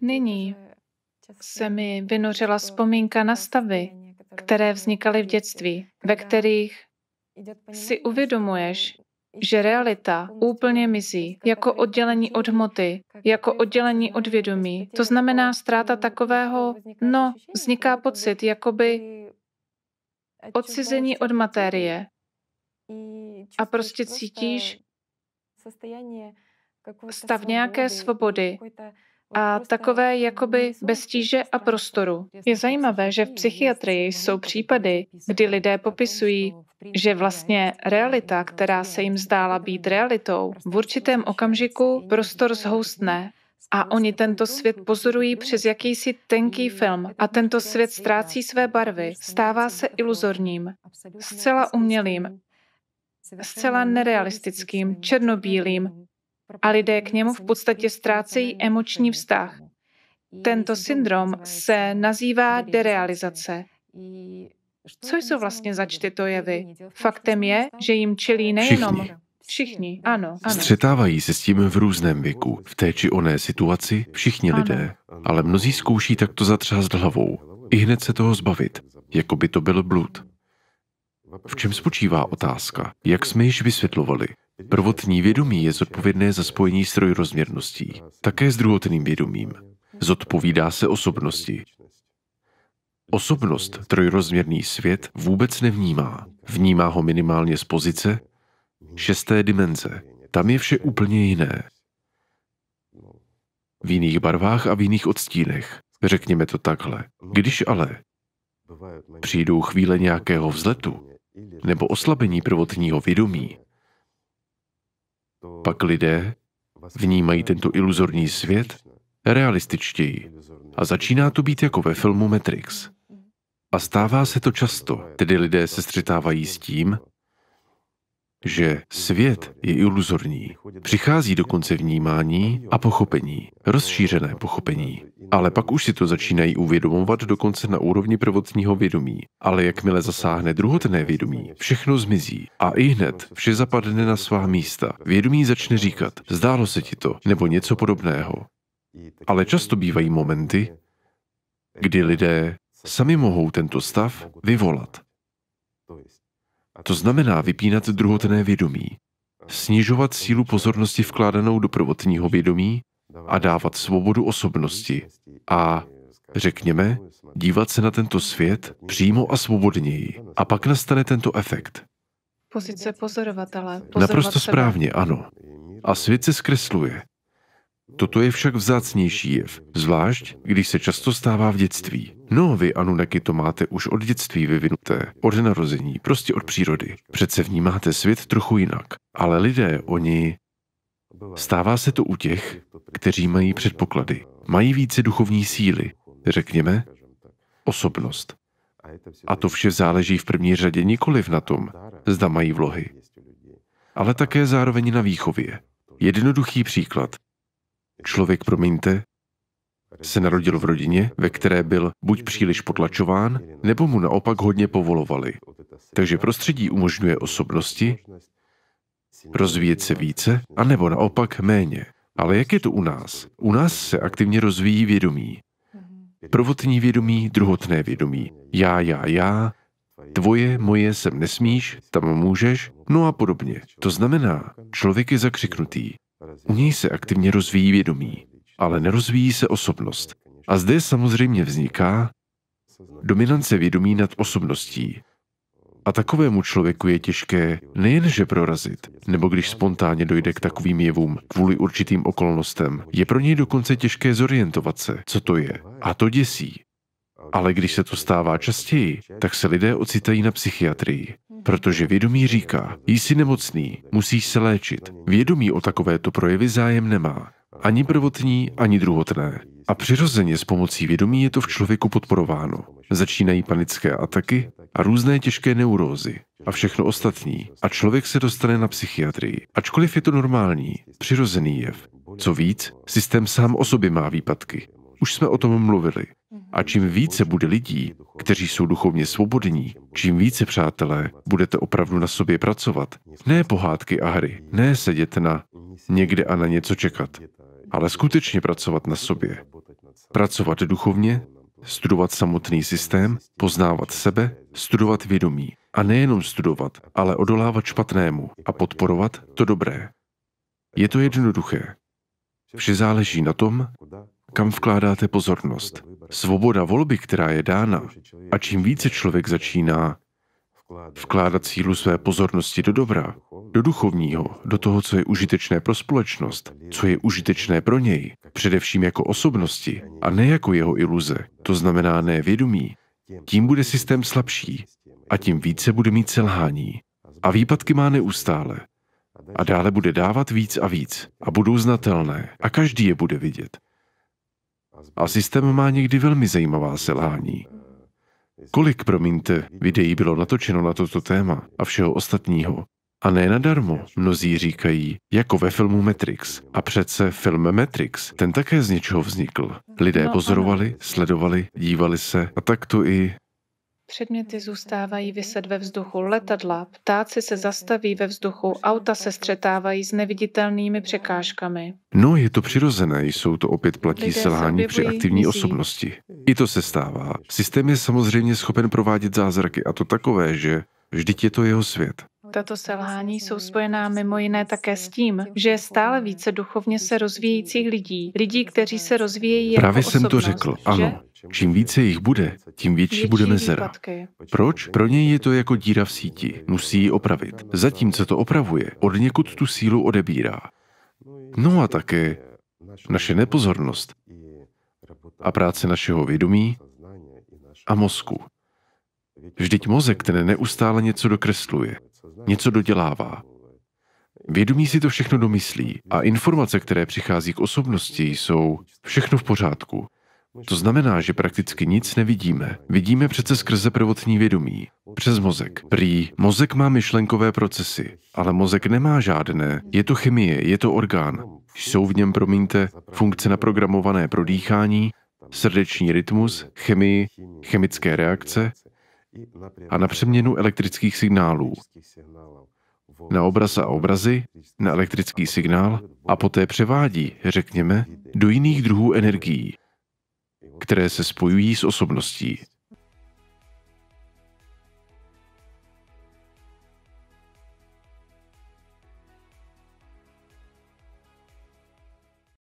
Nyní no, se mi jako vynořila vzpomínka na stavy, které vznikaly v dětství, ve kterých si uvědomuješ, jako že realita jako úplně mizí, jako oddělení od hmoty, jako oddělení od vědomí. To znamená ztráta takového, no, vzniká pocit, jakoby odcizení od materie. A prostě cítíš stav nějaké svobody, a takové jakoby bez tíže a prostoru. Je zajímavé, že v psychiatrii jsou případy, kdy lidé popisují, že vlastně realita, která se jim zdála být realitou, v určitém okamžiku prostor zhoustne a oni tento svět pozorují přes jakýsi tenký film a tento svět ztrácí své barvy, stává se iluzorním, zcela umělým, zcela nerealistickým, černobílým, a lidé k němu v podstatě ztrácejí emoční vztah. Tento syndrom se nazývá derealizace. Co jsou vlastně zač tyto jevy? Faktem je, že jim čelí nejenom všichni. Všichni, ano, ano. Střetávají se s tím v různém věku, v té či oné situaci, všichni ano. lidé, ale mnozí zkouší takto zatřást hlavou. I hned se toho zbavit, jako by to byl blud. V čem spočívá otázka? Jak jsme již vysvětlovali, prvotní vědomí je zodpovědné za spojení s trojrozměrností, také s druhotným vědomím. Zodpovídá se osobnosti. Osobnost trojrozměrný svět vůbec nevnímá. Vnímá ho minimálně z pozice šesté dimenze. Tam je vše úplně jiné. V jiných barvách a v jiných odstínech. Řekněme to takhle. Když ale přijdou chvíle nějakého vzletu, nebo oslabení prvotního vědomí, pak lidé vnímají tento iluzorní svět realističtěji a začíná to být jako ve filmu Matrix. A stává se to často, tedy lidé se střetávají s tím, že svět je iluzorní. Přichází dokonce vnímání a pochopení, rozšířené pochopení. Ale pak už si to začínají uvědomovat dokonce na úrovni prvotního vědomí. Ale jakmile zasáhne druhotné vědomí, všechno zmizí. A i hned vše zapadne na svá místa. Vědomí začne říkat, zdálo se ti to, nebo něco podobného. Ale často bývají momenty, kdy lidé sami mohou tento stav vyvolat. To znamená vypínat druhotné vědomí, snižovat sílu pozornosti vkládanou do prvotního vědomí a dávat svobodu osobnosti a, řekněme, dívat se na tento svět přímo a svobodněji. A pak nastane tento efekt. Pozice pozorovatele. Pozorovat Naprosto správně, ano. A svět se zkresluje. Toto je však vzácnější jev, zvlášť když se často stává v dětství. No, vy Anunnaki to máte už od dětství vyvinuté, od narození, prostě od přírody. Přece vnímáte svět trochu jinak. Ale lidé, oni... Stává se to u těch, kteří mají předpoklady. Mají více duchovní síly, řekněme, osobnost. A to vše záleží v první řadě nikoliv na tom, zda mají vlohy, ale také zároveň na výchově. Jednoduchý příklad. Člověk, promiňte, se narodil v rodině, ve které byl buď příliš potlačován, nebo mu naopak hodně povolovali. Takže prostředí umožňuje osobnosti rozvíjet se více, anebo naopak méně. Ale jak je to u nás? U nás se aktivně rozvíjí vědomí. Prvotní vědomí, druhotné vědomí. Já, já, já, tvoje, moje, sem nesmíš, tam můžeš, no a podobně. To znamená, člověk je zakřiknutý. U něj se aktivně rozvíjí vědomí, ale nerozvíjí se osobnost. A zde samozřejmě vzniká dominance vědomí nad osobností. A takovému člověku je těžké nejenže prorazit, nebo když spontánně dojde k takovým jevům kvůli určitým okolnostem, je pro něj dokonce těžké zorientovat se, co to je. A to děsí. Ale když se to stává častěji, tak se lidé ocitají na psychiatrii, protože vědomí říká, jsi nemocný, musíš se léčit. Vědomí o takovéto projevy zájem nemá. Ani prvotní, ani druhotné. A přirozeně s pomocí vědomí je to v člověku podporováno. Začínají panické ataky a různé těžké neurózy a všechno ostatní. A člověk se dostane na psychiatrii. Ačkoliv je to normální, přirozený jev. Co víc, systém sám o sobě má výpadky. Už jsme o tom mluvili. Mhm. A čím více bude lidí, kteří jsou duchovně svobodní, čím více, přátelé, budete opravdu na sobě pracovat. Ne pohádky a hry, ne sedět na někde a na něco čekat, ale skutečně pracovat na sobě. Pracovat duchovně, studovat samotný systém, poznávat sebe, studovat vědomí. A nejenom studovat, ale odolávat špatnému a podporovat to dobré. Je to jednoduché. Vše záleží na tom, kam vkládáte pozornost. Svoboda volby, která je dána, a čím více člověk začíná vkládat sílu své pozornosti do dobra, do duchovního, do toho, co je užitečné pro společnost, co je užitečné pro něj, především jako osobnosti a ne jako jeho iluze, to znamená ne vědomí, tím bude systém slabší a tím více bude mít selhání. A výpadky má neustále. A dále bude dávat víc a víc a budou znatelné a každý je bude vidět. A systém má někdy velmi zajímavá selhání. Kolik, promiňte, videí bylo natočeno na toto téma a všeho ostatního? A ne nadarmo, mnozí říkají, jako ve filmu Matrix. A přece film Matrix, ten také z něčeho vznikl. Lidé pozorovali, sledovali, dívali se a tak to i Předměty zůstávají vyset ve vzduchu, letadla, ptáci se zastaví ve vzduchu, auta se střetávají s neviditelnými překážkami. No, je to přirozené, jsou to opět platí Lidé selhání při aktivní osobnosti. I to se stává. Systém je samozřejmě schopen provádět zázraky, a to takové, že vždyť je to jeho svět. Tato selhání jsou spojená mimo jiné také s tím, že je stále více duchovně se rozvíjejících lidí, lidí, kteří se rozvíjejí jako Právě jsem to řekl, ano. Čím více jich bude, tím větší bude mezera. Proč? Pro něj je to jako díra v síti. Musí ji opravit. Zatímco to opravuje, od někud tu sílu odebírá. No a také naše nepozornost a práce našeho vědomí a mozku. Vždyť mozek ten neustále něco dokresluje něco dodělává. Vědomí si to všechno domyslí a informace, které přichází k osobnosti, jsou všechno v pořádku. To znamená, že prakticky nic nevidíme. Vidíme přece skrze prvotní vědomí, přes mozek. Prý, mozek má myšlenkové procesy, ale mozek nemá žádné. Je to chemie, je to orgán. Jsou v něm, promiňte, funkce naprogramované pro dýchání, srdeční rytmus, chemii, chemické reakce, a na přeměnu elektrických signálů. Na obraz a obrazy, na elektrický signál a poté převádí, řekněme, do jiných druhů energií, které se spojují s osobností.